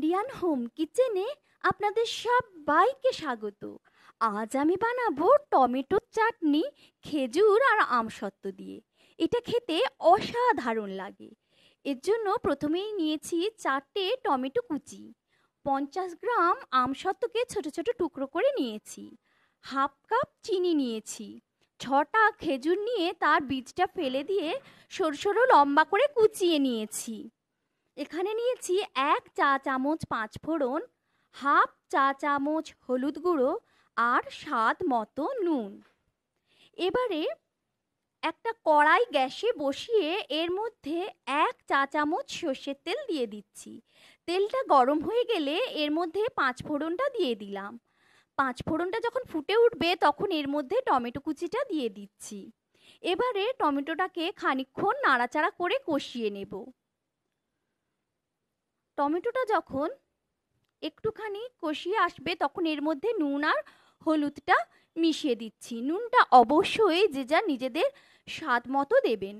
Indian home কিচেনে আপনাদের সবাইকে স্বাগত আজ আমি বানাবো টমেটো চাটনি খেজুর আর আমসত্ত্ব দিয়ে এটা খেতে অসাধারণ লাগে এর জন্য প্রথমেই নিয়েছি চারটে টমেটো কুচি পঞ্চাশ গ্রাম আমসত্ত্বকে ছোট ছোট টুকরো করে নিয়েছি হাফ কাপ চিনি নিয়েছি ছটা খেজুর নিয়ে তার বীজটা ফেলে দিয়ে সরু সরু লম্বা করে কুচিয়ে নিয়েছি এখানে নিয়েছি এক চা চামচ পাঁচ ফোড়ন হাফ চা চামচ হলুদ গুঁড়ো আর স্বাদ মতো নুন এবারে একটা কড়াই গ্যাসে বসিয়ে এর মধ্যে এক চা চামচ সর্ষের তেল দিয়ে দিচ্ছি তেলটা গরম হয়ে গেলে এর মধ্যে পাঁচ ফোড়নটা দিয়ে দিলাম পাঁচ ফোড়নটা যখন ফুটে উঠবে তখন এর মধ্যে টমেটো কুচিটা দিয়ে দিচ্ছি এবারে টমেটোটাকে খানিক্ষণ নাড়াচাড়া করে কষিয়ে নেবো টমেটোটা যখন একটুখানি কষিয়ে আসবে তখন এর মধ্যে নুন আর হলুদটা মিশিয়ে দিচ্ছি নুনটা অবশ্যই যে যা নিজেদের স্বাদ মতো দেবেন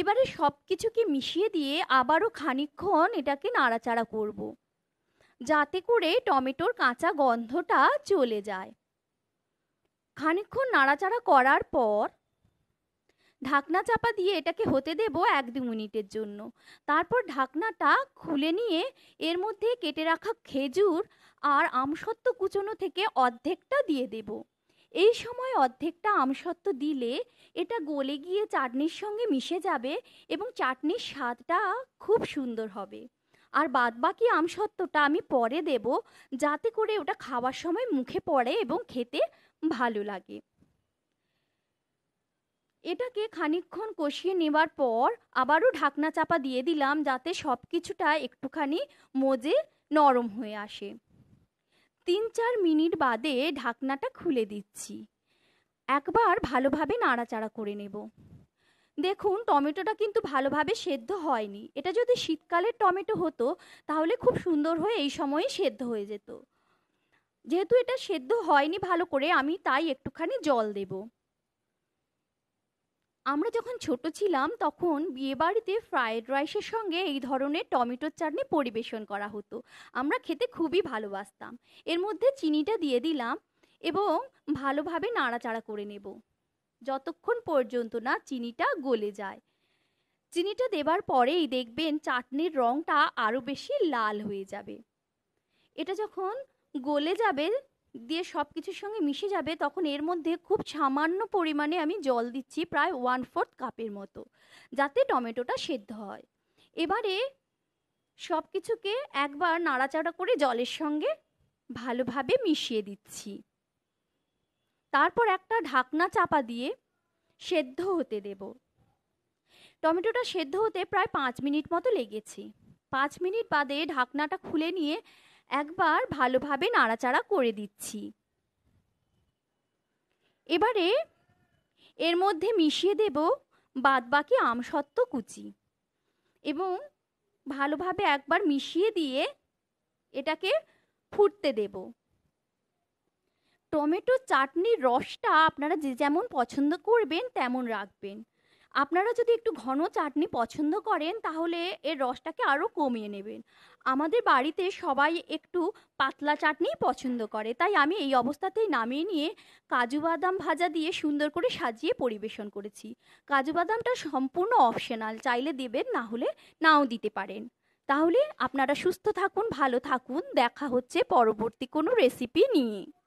এবারে সব কিছুকে মিশিয়ে দিয়ে আবারও খানিক্ষণ এটাকে নাড়াচাড়া করব। যাতে করে টমেটোর কাঁচা গন্ধটা চলে যায় খানিক্ষণ নাড়াচাড়া করার পর ঢাকনা চাপা দিয়ে এটাকে হতে দেব এক দু মিনিটের জন্য তারপর ঢাকনাটা খুলে নিয়ে এর মধ্যে কেটে রাখা খেজুর আর আমসত্ব কুচনো থেকে অর্ধেকটা দিয়ে দেব এই সময় অর্ধেকটা আমসত্ব দিলে এটা গলে গিয়ে চাটনির সঙ্গে মিশে যাবে এবং চাটনির স্বাদটা খুব সুন্দর হবে আর বাদ বাকি আমসত্ত্বটা আমি পরে দেব যাতে করে ওটা খাওয়ার সময় মুখে পড়ে এবং খেতে ভালো লাগে এটাকে খানিকক্ষণ কষিয়ে নেবার পর আবারও ঢাকনা চাপা দিয়ে দিলাম যাতে সব কিছুটা একটুখানি মজে নরম হয়ে আসে তিন চার মিনিট বাদে ঢাকনাটা খুলে দিচ্ছি একবার ভালোভাবে নাড়াচাড়া করে নেব দেখুন টমেটোটা কিন্তু ভালোভাবে সেদ্ধ হয়নি এটা যদি শীতকালের টমেটো হতো তাহলে খুব সুন্দর হয়ে এই সময়ে সেদ্ধ হয়ে যেত যেহেতু এটা সেদ্ধ হয়নি ভালো করে আমি তাই একটুখানি জল দেবো আমরা যখন ছোট ছিলাম তখন বিয়েবাড়িতে ফ্রায়েড রাইসের সঙ্গে এই ধরনের টমেটোর চাটনি পরিবেশন করা হতো আমরা খেতে খুবই ভালোবাসতাম এর মধ্যে চিনিটা দিয়ে দিলাম এবং ভালোভাবে নাড়াচাড়া করে নেব যতক্ষণ পর্যন্ত না চিনিটা গলে যায় চিনিটা দেবার পরেই দেখবেন চাটনির রঙটা আরও বেশি লাল হয়ে যাবে এটা যখন গলে যাবে দিয়ে সব কিছুর সঙ্গে মিশে যাবে তখন এর মধ্যে খুব সামান্য পরিমাণে আমি জল দিচ্ছি প্রায় ওয়ান ফোর্থ কাপের মতো যাতে টমেটোটা সেদ্ধ হয় এবারে সব কিছুকে একবার নাড়াচাড়া করে জলের সঙ্গে ভালোভাবে মিশিয়ে দিচ্ছি তারপর একটা ঢাকনা চাপা দিয়ে সেদ্ধ হতে দেব টমেটোটা সেদ্ধ হতে প্রায় পাঁচ মিনিট মতো লেগেছে পাঁচ মিনিট বাদে ঢাকনাটা খুলে নিয়ে একবার ভালোভাবে নাড়াচাড়া করে দিচ্ছি এবারে এর মধ্যে মিশিয়ে দেব বাদবাকি আমসত্ত্ব কুচি এবং ভালোভাবে একবার মিশিয়ে দিয়ে এটাকে ফুটতে দেব টমেটো চাটনির রসটা আপনারা যে যেমন পছন্দ করবেন তেমন রাখবেন আপনারা যদি একটু ঘন চাটনি পছন্দ করেন তাহলে এর রসটাকে আরও কমিয়ে নেবেন আমাদের বাড়িতে সবাই একটু পাতলা চাটনি পছন্দ করে তাই আমি এই অবস্থাতেই নামিয়ে নিয়ে কাজু বাদাম ভাজা দিয়ে সুন্দর করে সাজিয়ে পরিবেশন করেছি কাজু বাদামটা সম্পূর্ণ অপশনাল চাইলে দেবেন না হলে নাও দিতে পারেন তাহলে আপনারা সুস্থ থাকুন ভালো থাকুন দেখা হচ্ছে পরবর্তী কোনো রেসিপি নিয়ে